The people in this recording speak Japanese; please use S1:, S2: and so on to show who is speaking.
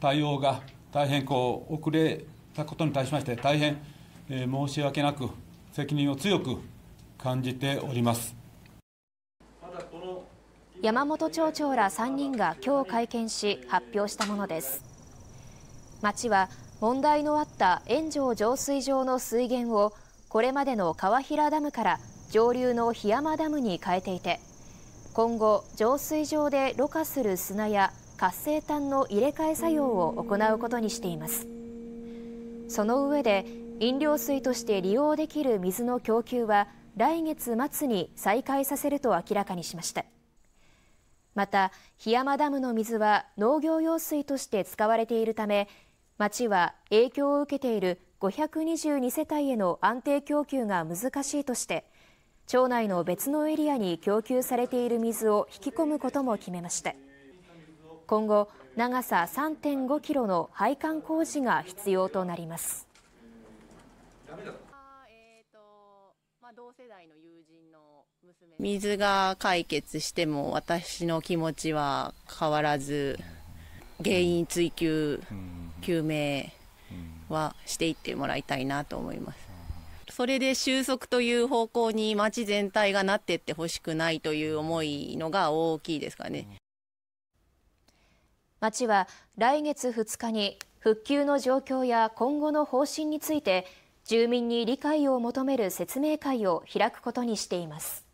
S1: 対応が大変こう遅れたことに対しまして、大変、え申し訳なく、責任を強く感じております。
S2: 山本町長ら3人が今日会見し発表したものです町は問題のあった円城浄水場の水源をこれまでの川平ダムから上流の檜山ダムに変えていて今後浄水場でろ過する砂や活性炭の入れ替え作用を行うことにしていますその上で飲料水として利用できる水の供給は来月末に再開させると明らかにしましたまた檜山ダムの水は農業用水として使われているため町は影響を受けている522世帯への安定供給が難しいとして町内の別のエリアに供給されている水を引き込むことも決めました今後長さ3.5キロの配管工事が必要となりますえとまあ、同世代のの友人水
S1: が解決しても私の気持ちは変わらず原因追及究明はしていってもらいたいなと思います。それで収束という方向に町全体がなっていってほしくないという思いのが大きいですかね。
S2: 町は来月2日に復旧の状況や今後の方針について住民に理解を求める説明会を開くことにしています。